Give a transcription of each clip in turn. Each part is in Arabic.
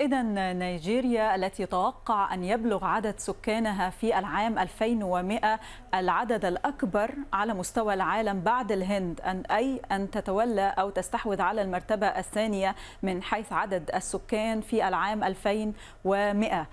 إذا نيجيريا التي توقع أن يبلغ عدد سكانها في العام 2100 العدد الأكبر على مستوى العالم بعد الهند أن أي أن تتولى أو تستحوذ على المرتبة الثانية من حيث عدد السكان في العام 2100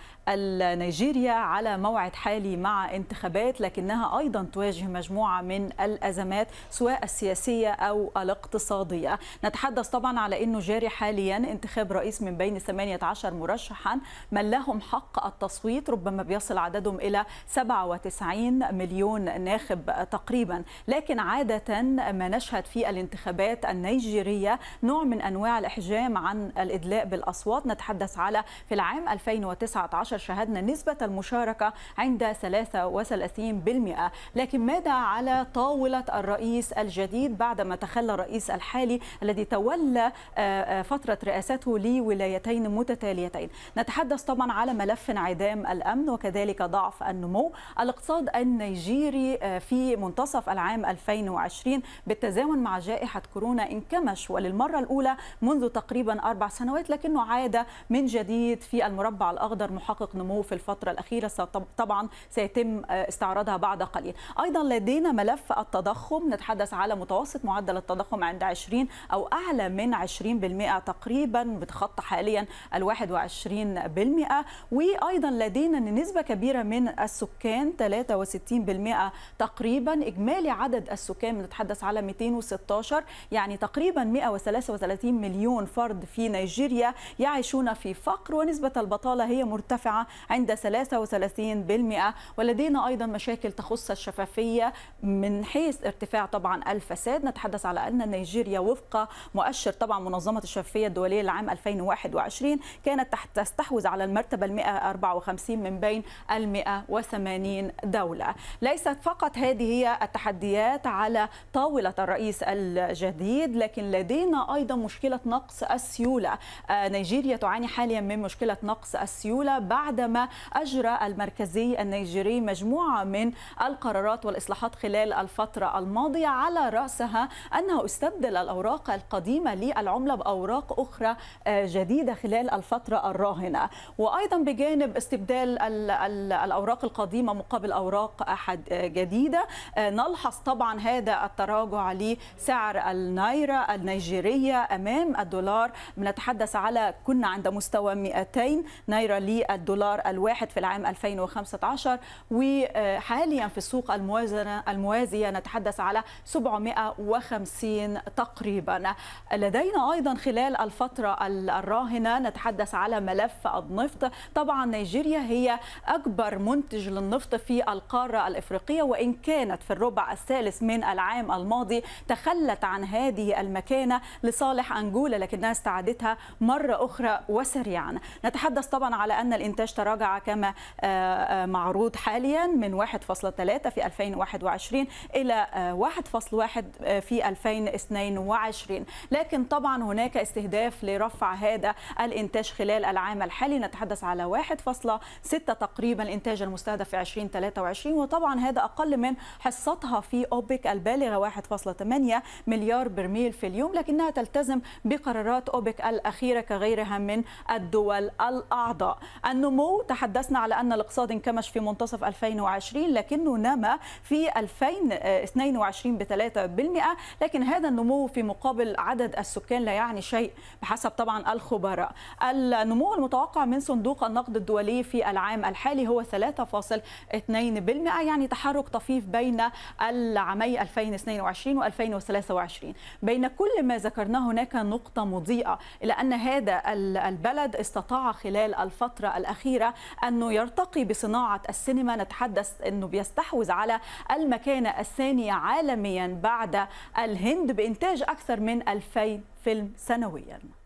نيجيريا على موعد حالي مع انتخابات لكنها أيضا تواجه مجموعة من الأزمات سواء السياسية أو الاقتصادية نتحدث طبعا على أنه جاري حاليا انتخاب رئيس من بين 18 عشر مرشحا من لهم حق التصويت ربما بيصل عددهم إلى 97 مليون ناخب تقريبا لكن عادة ما نشهد في الانتخابات النيجيرية نوع من أنواع الإحجام عن الإدلاء بالأصوات نتحدث على في العام 2019 شهدنا نسبة المشاركة عند 33% لكن ماذا على طاولة الرئيس الجديد بعدما تخلى الرئيس الحالي الذي تولى آه، آه، فترة رئاسته لولايتين متتاليين التاليتين نتحدث طبعا على ملف انعدام الأمن وكذلك ضعف النمو الاقتصاد النيجيري آه، في منتصف العام 2020 بالتزامن مع جائحة كورونا انكمش وللمرة الأولى منذ تقريبا أربع سنوات لكنه عاد من جديد في المربع الأخضر محقق نمو في الفترة الأخيرة طبعا سيتم آه، استعراضها بعد قليل أيضا لدينا ملف التضخم نتحدث على متوسط معدل التضخم عند 20 أو أعلى من 20% تقريبا بتخطى حاليا الواحد 21% وأيضا لدينا أن نسبة كبيرة من السكان 63% تقريبا إجمالي عدد السكان بنتحدث على 216 يعني تقريبا 133 مليون فرد في نيجيريا يعيشون في فقر ونسبة البطالة هي مرتفعة عند 33% ولدينا أيضا مشاكل تخص الشفافية من حيث ارتفاع طبعا الفساد نتحدث على أن نيجيريا وفق مؤشر طبعا منظمة الشفافية الدولية لعام 2021 كانت تستحوذ على المرتبة ال 154 من بين ال 180 دولة ليست فقط هذه هي التحديات على طاولة الرئيس الجديد لكن لدينا أيضا مشكلة نقص السيولة آه، نيجيريا تعاني حاليا من مشكلة نقص السيولة بعدما أجرى المركزي النيجيري مجموعة من القرارات والإصلاحات خلال الفترة الماضية على رأسها أنه استبدل الأوراق القديمة للعملة بأوراق أخرى آه، جديدة خلال الفترة الفترة الراهنة وأيضا بجانب استبدال الأوراق القديمة مقابل أوراق أحد جديدة آه، نلحظ طبعا هذا التراجع لسعر النايرة النيجيرية أمام الدولار بنتحدث على كنا عند مستوى 200 نايرة للدولار الواحد في العام 2015 وحاليا في السوق الموازنة الموازية نتحدث على 750 تقريبا لدينا أيضا خلال الفترة الراهنة نتحدث نتحدث على ملف النفط طبعا نيجيريا هي أكبر منتج للنفط في القارة الإفريقية وإن كانت في الربع الثالث من العام الماضي تخلت عن هذه المكانة لصالح أنجولا لكنها استعادتها مرة أخرى وسريعا نتحدث طبعا على أن الإنتاج تراجع كما آه، آه، معروض حاليا من 1.3 في 2021 إلى 1.1 آه، في 2022 لكن طبعا هناك استهداف لرفع هذا الإنتاج الإنتاج خلال العام الحالي نتحدث على 1.6 تقريبا الإنتاج المستهدف في 2023 وطبعا هذا أقل من حصتها في أوبك البالغة 1.8 مليار برميل في اليوم لكنها تلتزم بقرارات أوبك الأخيرة كغيرها من الدول الأعضاء النمو تحدثنا على أن الاقتصاد انكمش في منتصف 2020 لكنه نما في 2022 ب 3% لكن هذا النمو في مقابل عدد السكان لا يعني شيء بحسب طبعا الخبراء النمو المتوقع من صندوق النقد الدولي في العام الحالي هو 3.2% يعني تحرك طفيف بين العامي 2022 و2023 بين كل ما ذكرناه هناك نقطة مضيئة إلى أن هذا البلد استطاع خلال الفترة الأخيرة أنه يرتقي بصناعة السينما نتحدث أنه بيستحوذ على المكانة الثانية عالميا بعد الهند بإنتاج أكثر من 2000 فيلم سنويا